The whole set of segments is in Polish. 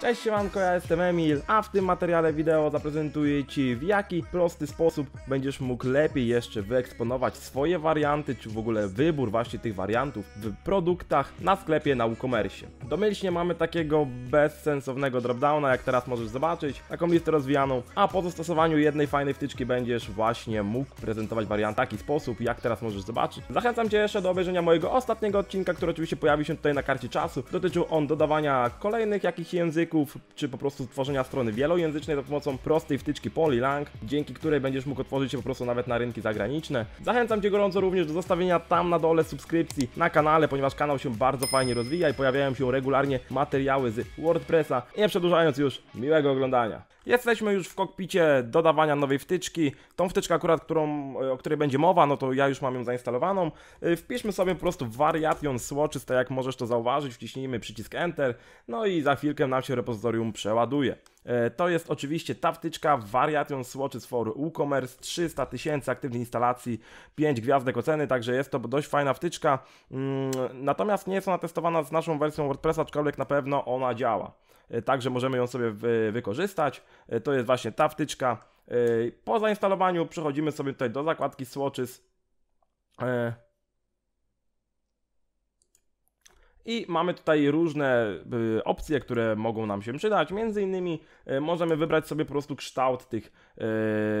Cześć siemanko, ja jestem Emil, a w tym materiale wideo zaprezentuję Ci w jaki prosty sposób będziesz mógł lepiej jeszcze wyeksponować swoje warianty, czy w ogóle wybór właśnie tych wariantów w produktach na sklepie na WooCommerce. Domyślnie mamy takiego bezsensownego dropdowna, jak teraz możesz zobaczyć, taką listę rozwijaną, a po zastosowaniu jednej fajnej wtyczki będziesz właśnie mógł prezentować wariant w taki sposób, jak teraz możesz zobaczyć. Zachęcam Cię jeszcze do obejrzenia mojego ostatniego odcinka, który oczywiście pojawi się tutaj na karcie czasu. Dotyczył on dodawania kolejnych jakichś języków, języków, czy po prostu tworzenia strony wielojęzycznej za pomocą prostej wtyczki Polylang, dzięki której będziesz mógł otworzyć się po prostu nawet na rynki zagraniczne. Zachęcam Cię gorąco również do zostawienia tam na dole subskrypcji na kanale, ponieważ kanał się bardzo fajnie rozwija i pojawiają się regularnie materiały z WordPressa. Nie przedłużając już, miłego oglądania. Jesteśmy już w kokpicie dodawania nowej wtyczki. Tą wtyczkę akurat, którą, e, o której będzie mowa, no to ja już mam ją zainstalowaną. E, wpiszmy sobie po prostu Variation Swatches, tak jak możesz to zauważyć, wciśnijmy przycisk Enter, no i za chwilkę nam się repozytorium przeładuje. E, to jest oczywiście ta wtyczka Variation Swatches for WooCommerce, 300 tysięcy aktywnych instalacji, 5 gwiazdek oceny, także jest to dość fajna wtyczka. Mm, natomiast nie jest ona testowana z naszą wersją WordPressa, aczkolwiek na pewno ona działa. E, także możemy ją sobie wykorzystać. E, to jest właśnie ta wtyczka. Po zainstalowaniu przechodzimy sobie tutaj do zakładki Swatches. I mamy tutaj różne y, opcje, które mogą nam się przydać. Między innymi y, możemy wybrać sobie po prostu kształt tych,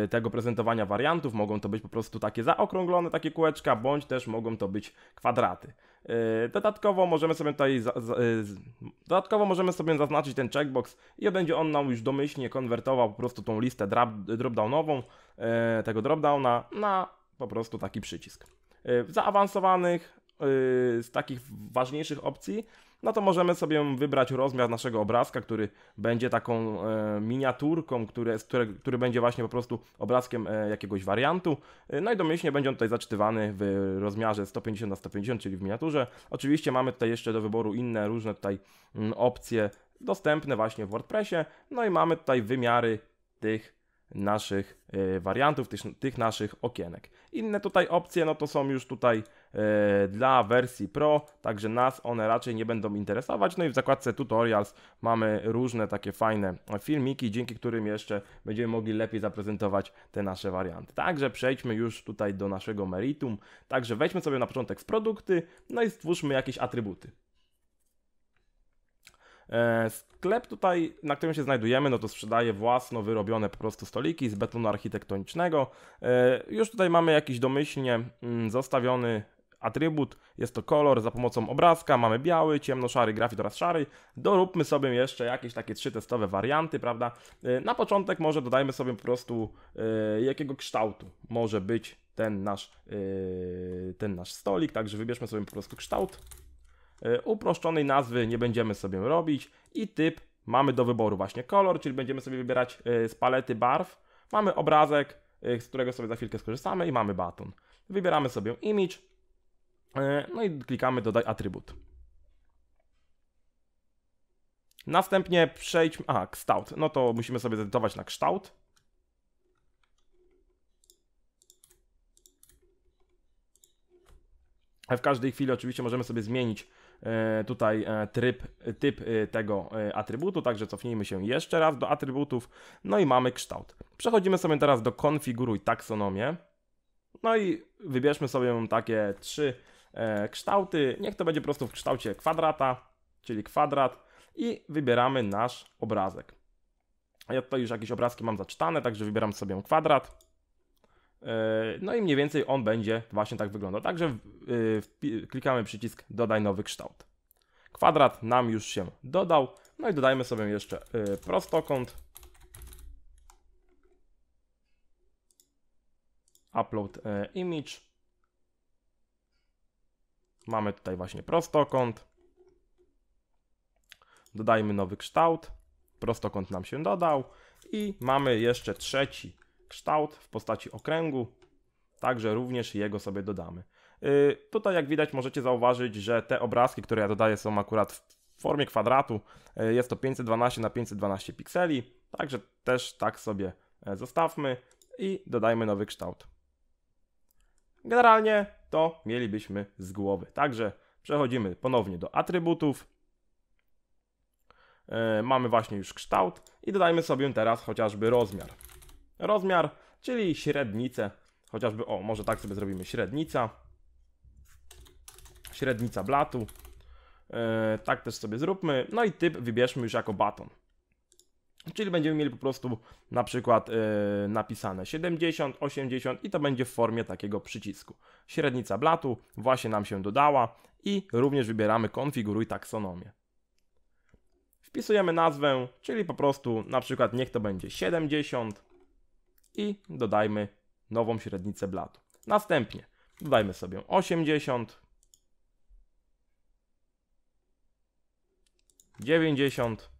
y, tego prezentowania wariantów. Mogą to być po prostu takie zaokrąglone, takie kółeczka, bądź też mogą to być kwadraty. Dodatkowo możemy sobie tutaj dodatkowo możemy sobie zaznaczyć ten checkbox i będzie on nam już domyślnie konwertował po prostu tą listę dropdownową tego dropdowna na po prostu taki przycisk. W zaawansowanych Y, z takich ważniejszych opcji, no to możemy sobie wybrać rozmiar naszego obrazka, który będzie taką e, miniaturką, który, który, który będzie właśnie po prostu obrazkiem e, jakiegoś wariantu. E, no i domyślnie będzie on tutaj zaczytywany w rozmiarze 150 na 150, czyli w miniaturze. Oczywiście mamy tutaj jeszcze do wyboru inne różne tutaj mm, opcje dostępne właśnie w WordPressie. No i mamy tutaj wymiary tych naszych wariantów, tych, tych, naszych okienek. Inne tutaj opcje, no to są już tutaj E, dla wersji Pro, także nas one raczej nie będą interesować. No i w zakładce Tutorials mamy różne takie fajne filmiki, dzięki którym jeszcze będziemy mogli lepiej zaprezentować te nasze warianty. Także przejdźmy już tutaj do naszego meritum. Także wejdźmy sobie na początek w produkty, no i stwórzmy jakieś atrybuty. E, sklep tutaj, na którym się znajdujemy, no to sprzedaje własno wyrobione po prostu stoliki z betonu architektonicznego. E, już tutaj mamy jakiś domyślnie mm, zostawiony atrybut, jest to kolor za pomocą obrazka, mamy biały, ciemno-szary grafit oraz szary, doróbmy sobie jeszcze jakieś takie trzy testowe warianty, prawda? Y, na początek może dodajmy sobie po prostu y, jakiego kształtu może być ten nasz, y, ten nasz stolik, także wybierzmy sobie po prostu kształt. Uproszczonej nazwy nie będziemy sobie robić i typ mamy do wyboru właśnie kolor, czyli będziemy sobie wybierać z palety barw. Mamy obrazek, z którego sobie za chwilkę skorzystamy i mamy baton. Wybieramy sobie image, E, no i klikamy dodaj atrybut. Następnie przejdźmy, A, kształt. No to musimy sobie zdecydować na kształt. W każdej chwili oczywiście możemy sobie zmienić e, tutaj e, tryb, typ tego atrybutu, także cofnijmy się jeszcze raz do atrybutów, no i mamy kształt. Przechodzimy sobie teraz do konfiguruj taksonomię, no i wybierzmy sobie takie trzy E, kształty. Niech to będzie po prostu w kształcie kwadrata, czyli kwadrat i wybieramy nasz obrazek. Ja tutaj już jakieś obrazki mam zaczytane, także wybieram sobie kwadrat. E, no i mniej więcej on będzie właśnie tak wyglądał. Także e, klikamy przycisk dodaj nowy kształt. Kwadrat nam już się dodał. No i dodajmy sobie jeszcze prostokąt. Upload image. Mamy tutaj właśnie prostokąt. Dodajmy nowy kształt. Prostokąt nam się dodał. I mamy jeszcze trzeci kształt w postaci okręgu. Także również jego sobie dodamy. Yy, tutaj jak widać możecie zauważyć, że te obrazki, które ja dodaję są akurat w formie kwadratu. Yy, jest to 512 na 512 pikseli. Także też tak sobie e, zostawmy i dodajmy nowy kształt. Generalnie to mielibyśmy z głowy. Także przechodzimy ponownie do atrybutów. Yy, mamy właśnie już kształt i dodajmy sobie teraz chociażby rozmiar. Rozmiar, czyli średnicę, chociażby, o, może tak sobie zrobimy średnica. Średnica blatu. Yy, tak też sobie zróbmy. No i typ wybierzmy już jako baton. Czyli będziemy mieli po prostu na przykład yy, napisane 70, 80 i to będzie w formie takiego przycisku. Średnica blatu właśnie nam się dodała i również wybieramy konfiguruj taksonomię. Wpisujemy nazwę, czyli po prostu na przykład niech to będzie 70 i dodajmy nową średnicę blatu. Następnie dodajmy sobie 80, 90,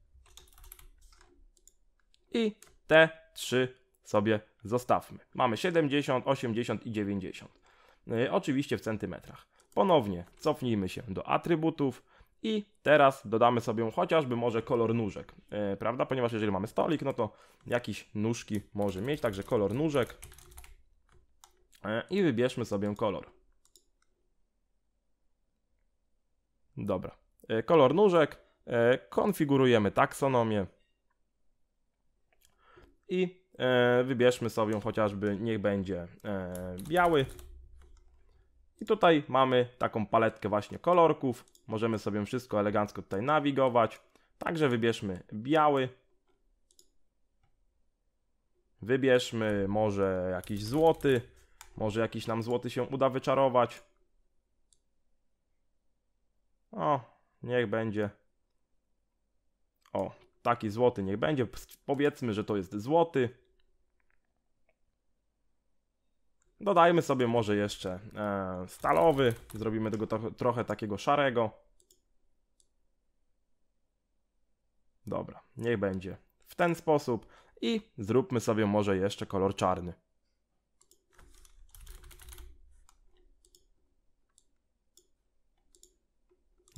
i te trzy sobie zostawmy. Mamy 70, 80 i 90. Y, oczywiście w centymetrach. Ponownie cofnijmy się do atrybutów i teraz dodamy sobie chociażby może kolor nóżek, y, prawda? Ponieważ jeżeli mamy stolik, no to jakieś nóżki może mieć, także kolor nóżek y, i wybierzmy sobie kolor. Dobra, kolor nóżek, konfigurujemy taksonomię, i e, wybierzmy sobie chociażby, niech będzie e, biały. I tutaj mamy taką paletkę właśnie kolorków. Możemy sobie wszystko elegancko tutaj nawigować. Także wybierzmy biały. Wybierzmy może jakiś złoty. Może jakiś nam złoty się uda wyczarować. O, niech będzie. O, taki złoty niech będzie, powiedzmy, że to jest złoty. Dodajmy sobie może jeszcze e, stalowy, zrobimy tego to, trochę takiego szarego. Dobra, niech będzie w ten sposób i zróbmy sobie może jeszcze kolor czarny.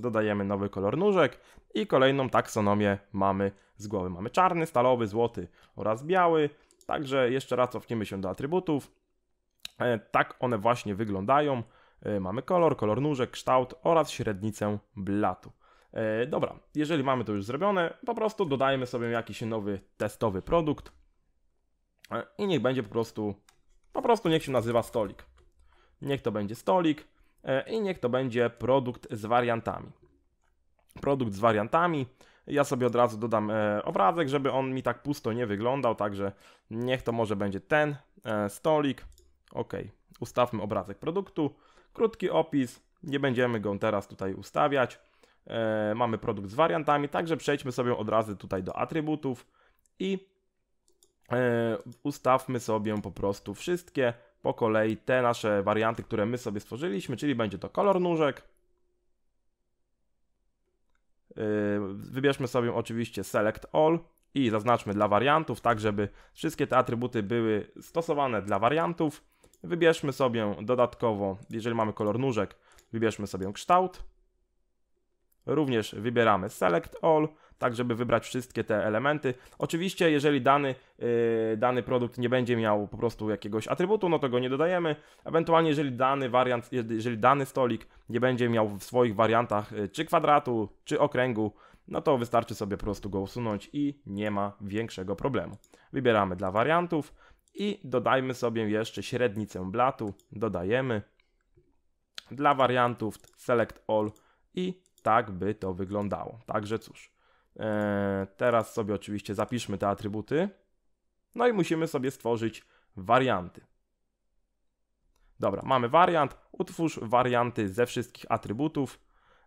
dodajemy nowy kolor nóżek i kolejną taksonomię mamy z głowy. Mamy czarny, stalowy, złoty oraz biały. Także jeszcze raz cofniemy się do atrybutów. E, tak one właśnie wyglądają. E, mamy kolor, kolor nóżek, kształt oraz średnicę blatu. E, dobra, jeżeli mamy to już zrobione, po prostu dodajemy sobie jakiś nowy testowy produkt i niech będzie po prostu, po prostu niech się nazywa stolik. Niech to będzie stolik E, i niech to będzie produkt z wariantami. Produkt z wariantami. Ja sobie od razu dodam e, obrazek, żeby on mi tak pusto nie wyglądał, także niech to może będzie ten e, stolik. Ok, ustawmy obrazek produktu. Krótki opis, nie będziemy go teraz tutaj ustawiać. mamy produkt z wariantami, także przejdźmy sobie od razu tutaj do atrybutów i ustawmy sobie po prostu wszystkie po kolei te nasze warianty, które my sobie stworzyliśmy, czyli będzie to kolor nóżek. Yy, wybierzmy sobie oczywiście Select All i zaznaczmy dla wariantów, tak żeby wszystkie te atrybuty były stosowane dla wariantów. Wybierzmy sobie dodatkowo, jeżeli mamy kolor nóżek, wybierzmy sobie kształt. Również wybieramy Select All, tak żeby wybrać wszystkie te elementy. Oczywiście, jeżeli dany, yy, dany produkt nie będzie miał po prostu jakiegoś atrybutu, no to go nie dodajemy. Ewentualnie, jeżeli dany wariant, jeżeli dany stolik nie będzie miał w swoich wariantach yy, czy kwadratu, czy okręgu, no to wystarczy sobie po prostu go usunąć i nie ma większego problemu. Wybieramy dla wariantów i dodajmy sobie jeszcze średnicę blatu, dodajemy. Dla wariantów Select All i tak by to wyglądało. Także cóż, e, teraz sobie oczywiście zapiszmy te atrybuty, no i musimy sobie stworzyć warianty. Dobra, mamy wariant, utwórz warianty ze wszystkich atrybutów,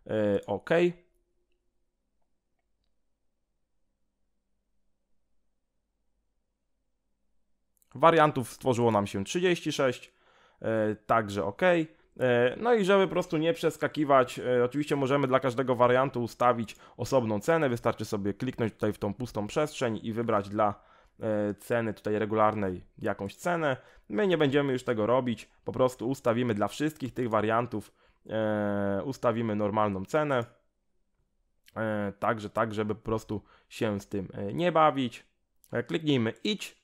e, OK. Wariantów stworzyło nam się 36, e, także OK. E, no i żeby po prostu nie przeskakiwać, e, oczywiście możemy dla każdego wariantu ustawić osobną cenę, wystarczy sobie kliknąć tutaj w tą pustą przestrzeń i wybrać dla e, ceny tutaj regularnej jakąś cenę. My nie będziemy już tego robić, po prostu ustawimy dla wszystkich tych wariantów, ustawimy normalną cenę. Także tak, żeby po prostu się z tym nie bawić. Kliknijmy idź,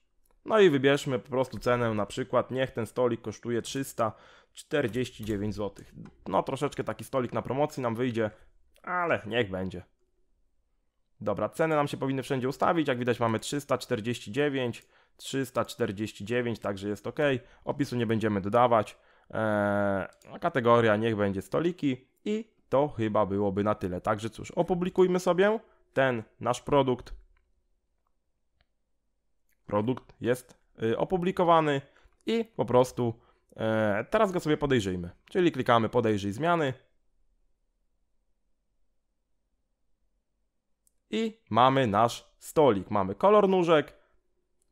no i wybierzmy po prostu cenę na przykład, niech ten stolik kosztuje 300 49 zł. No troszeczkę taki stolik na promocji nam wyjdzie, ale niech będzie. Dobra, ceny nam się powinny wszędzie ustawić, jak widać mamy 349, 349, także jest ok. Opisu nie będziemy dodawać. Eee, kategoria niech będzie stoliki i to chyba byłoby na tyle. Także cóż, opublikujmy sobie ten nasz produkt. Produkt jest y, opublikowany i po prostu E, teraz go sobie podejrzyjmy, czyli klikamy podejrzyj zmiany i mamy nasz stolik. Mamy kolor nóżek,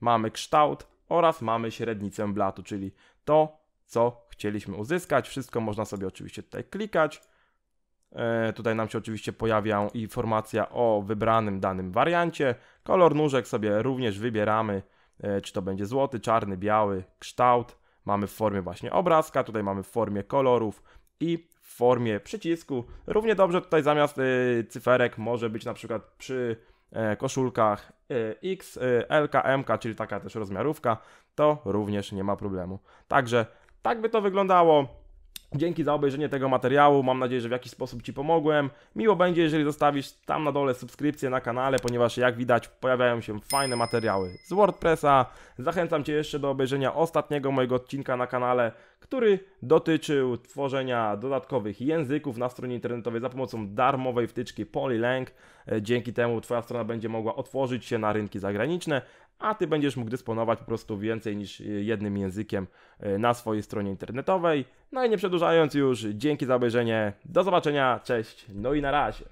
mamy kształt oraz mamy średnicę blatu, czyli to, co chcieliśmy uzyskać. Wszystko można sobie oczywiście tutaj klikać. E, tutaj nam się oczywiście pojawia informacja o wybranym danym wariancie. Kolor nóżek sobie również wybieramy, e, czy to będzie złoty, czarny, biały, kształt mamy w formie właśnie obrazka, tutaj mamy w formie kolorów i w formie przycisku. Równie dobrze tutaj zamiast y, cyferek może być na przykład przy e, koszulkach y, X, y, M, K, czyli taka też rozmiarówka, to również nie ma problemu. Także tak by to wyglądało. Dzięki za obejrzenie tego materiału, mam nadzieję, że w jakiś sposób Ci pomogłem. Miło będzie, jeżeli zostawisz tam na dole subskrypcję na kanale, ponieważ jak widać pojawiają się fajne materiały z WordPressa. Zachęcam Cię jeszcze do obejrzenia ostatniego mojego odcinka na kanale, który dotyczył tworzenia dodatkowych języków na stronie internetowej za pomocą darmowej wtyczki Polylang. E, dzięki temu Twoja strona będzie mogła otworzyć się na rynki zagraniczne, a ty będziesz mógł dysponować po prostu więcej niż e, jednym językiem e, na swojej stronie internetowej. No i nie przedłużając już, dzięki za obejrzenie, do zobaczenia, cześć, no i na razie.